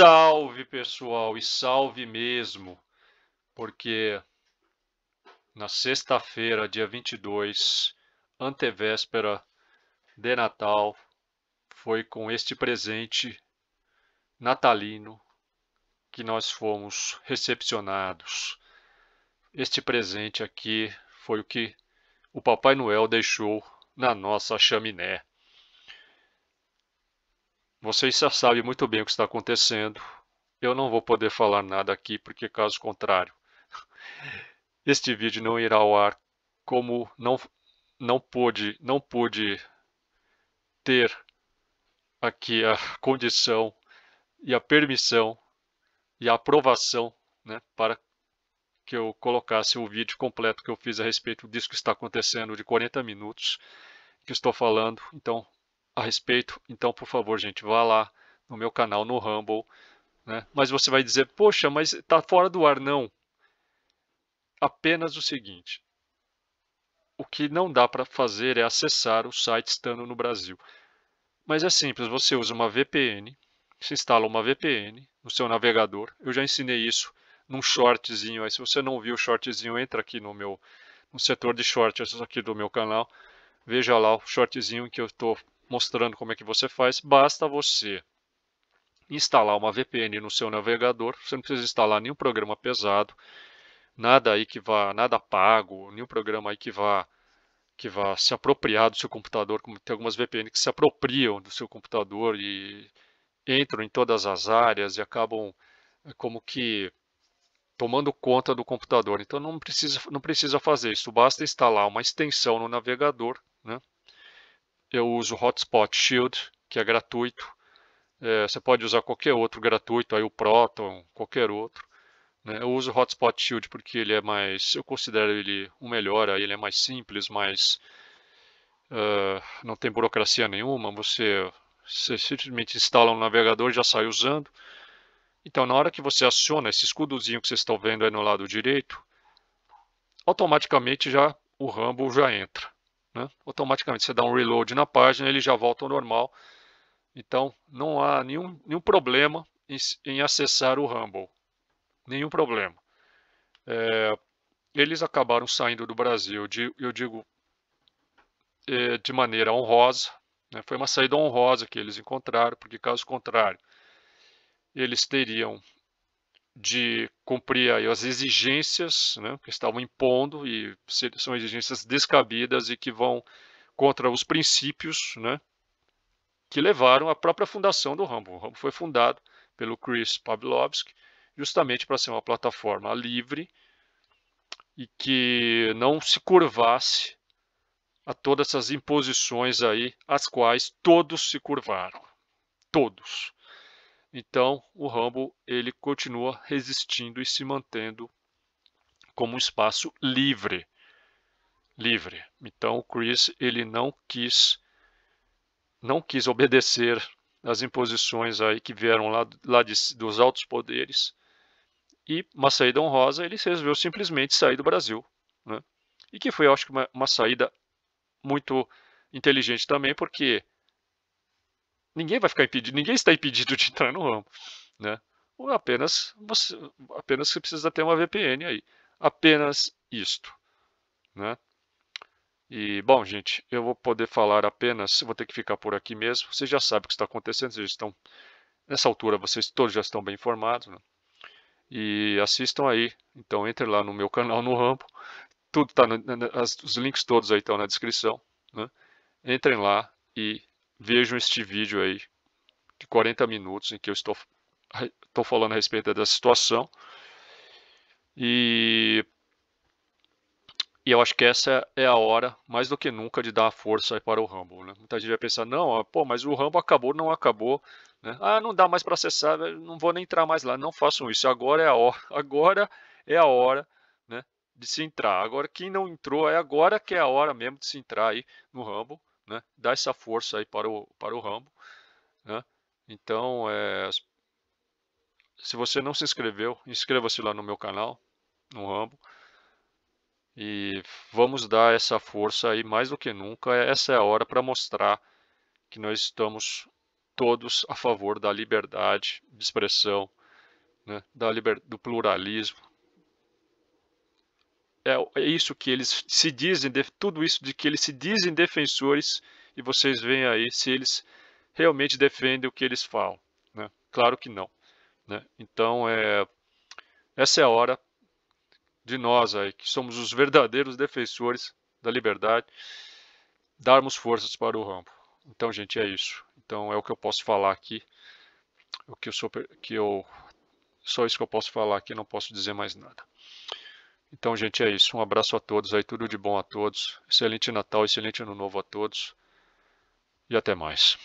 Salve, pessoal, e salve mesmo, porque na sexta-feira, dia 22, antevéspera de Natal, foi com este presente natalino que nós fomos recepcionados. Este presente aqui foi o que o Papai Noel deixou na nossa chaminé. Vocês já sabem muito bem o que está acontecendo. Eu não vou poder falar nada aqui, porque caso contrário, este vídeo não irá ao ar como não não pude não pude ter aqui a condição e a permissão e a aprovação né, para que eu colocasse o vídeo completo que eu fiz a respeito disso que está acontecendo de 40 minutos que estou falando. Então, a respeito, então por favor, gente, vá lá no meu canal no Rumble, né? Mas você vai dizer: "Poxa, mas tá fora do ar não". Apenas o seguinte: o que não dá para fazer é acessar o site estando no Brasil. Mas é simples, você usa uma VPN, se instala uma VPN no seu navegador. Eu já ensinei isso num shortzinho aí. Se você não viu o shortzinho, entra aqui no meu no setor de shorts aqui do meu canal. Veja lá o shortzinho que eu estou mostrando como é que você faz, basta você instalar uma VPN no seu navegador, você não precisa instalar nenhum programa pesado, nada aí que vá, nada pago, nenhum programa aí que vá que vá se apropriar do seu computador, como tem algumas VPN que se apropriam do seu computador e entram em todas as áreas e acabam é, como que tomando conta do computador. Então não precisa, não precisa fazer isso, basta instalar uma extensão no navegador, né? eu uso o Hotspot Shield, que é gratuito. É, você pode usar qualquer outro gratuito, aí o Proton, qualquer outro. Né? Eu uso o Hotspot Shield porque ele é mais, eu considero ele o melhor, aí ele é mais simples, mais uh, não tem burocracia nenhuma. Você, você simplesmente instala um navegador, já sai usando. Então, na hora que você aciona esse escudozinho que vocês estão vendo aí no lado direito, automaticamente já o Rumble já entra. Né? Automaticamente você dá um reload na página, ele já volta ao normal. Então não há nenhum, nenhum problema em, em acessar o Rumble. Nenhum problema. É, eles acabaram saindo do Brasil, de, eu digo, é, de maneira honrosa. Né? Foi uma saída honrosa que eles encontraram, porque caso contrário, eles teriam de cumprir as exigências né, que estavam impondo, e são exigências descabidas e que vão contra os princípios né, que levaram à própria fundação do Rambo. O Rambo foi fundado pelo Chris Pavlovsky justamente para ser uma plataforma livre e que não se curvasse a todas essas imposições aí, às quais todos se curvaram. Todos. Então, o Rumble ele continua resistindo e se mantendo como um espaço livre, livre. Então, o Chris ele não quis não quis obedecer às imposições aí que vieram lá, lá de, dos altos poderes. E uma saída honrosa, ele resolveu simplesmente sair do Brasil, né? E que foi, acho que uma, uma saída muito inteligente também, porque Ninguém vai ficar impedido, ninguém está impedido de entrar no ramo, né? Ou apenas você, apenas você precisa ter uma VPN aí, apenas isto, né? E bom, gente, eu vou poder falar apenas, vou ter que ficar por aqui mesmo. Vocês já sabem o que está acontecendo, vocês estão nessa altura, vocês todos já estão bem informados, né? E assistam aí. Então entre lá no meu canal no Rambo. Tudo tá no, as, os links todos aí estão na descrição, né? Entrem lá e vejam este vídeo aí de 40 minutos em que eu estou, estou falando a respeito dessa situação. E, e eu acho que essa é a hora, mais do que nunca, de dar a força para o Rumble. Né? Muita gente vai pensar, não, ah, pô, mas o Rumble acabou, não acabou. Né? Ah, não dá mais para acessar, não vou nem entrar mais lá. Não façam isso, agora é a hora. Agora é a hora né, de se entrar. Agora, quem não entrou, é agora que é a hora mesmo de se entrar aí no Rumble né? Dá essa força aí para o, para o Rambo, né? Então, é, se você não se inscreveu, inscreva-se lá no meu canal, no Rambo. E vamos dar essa força aí mais do que nunca. Essa é a hora para mostrar que nós estamos todos a favor da liberdade de expressão, né? da liber... do pluralismo, é, é isso que eles se dizem, tudo isso de que eles se dizem defensores, e vocês veem aí se eles realmente defendem o que eles falam. Né? Claro que não. Né? Então, é, essa é a hora de nós aí, que somos os verdadeiros defensores da liberdade, darmos forças para o rambo. Então, gente, é isso. Então, é o que eu posso falar aqui. O que eu sou, que eu só isso que eu posso falar aqui, não posso dizer mais nada. Então, gente, é isso. Um abraço a todos aí, tudo de bom a todos. Excelente Natal, excelente Ano Novo a todos. E até mais.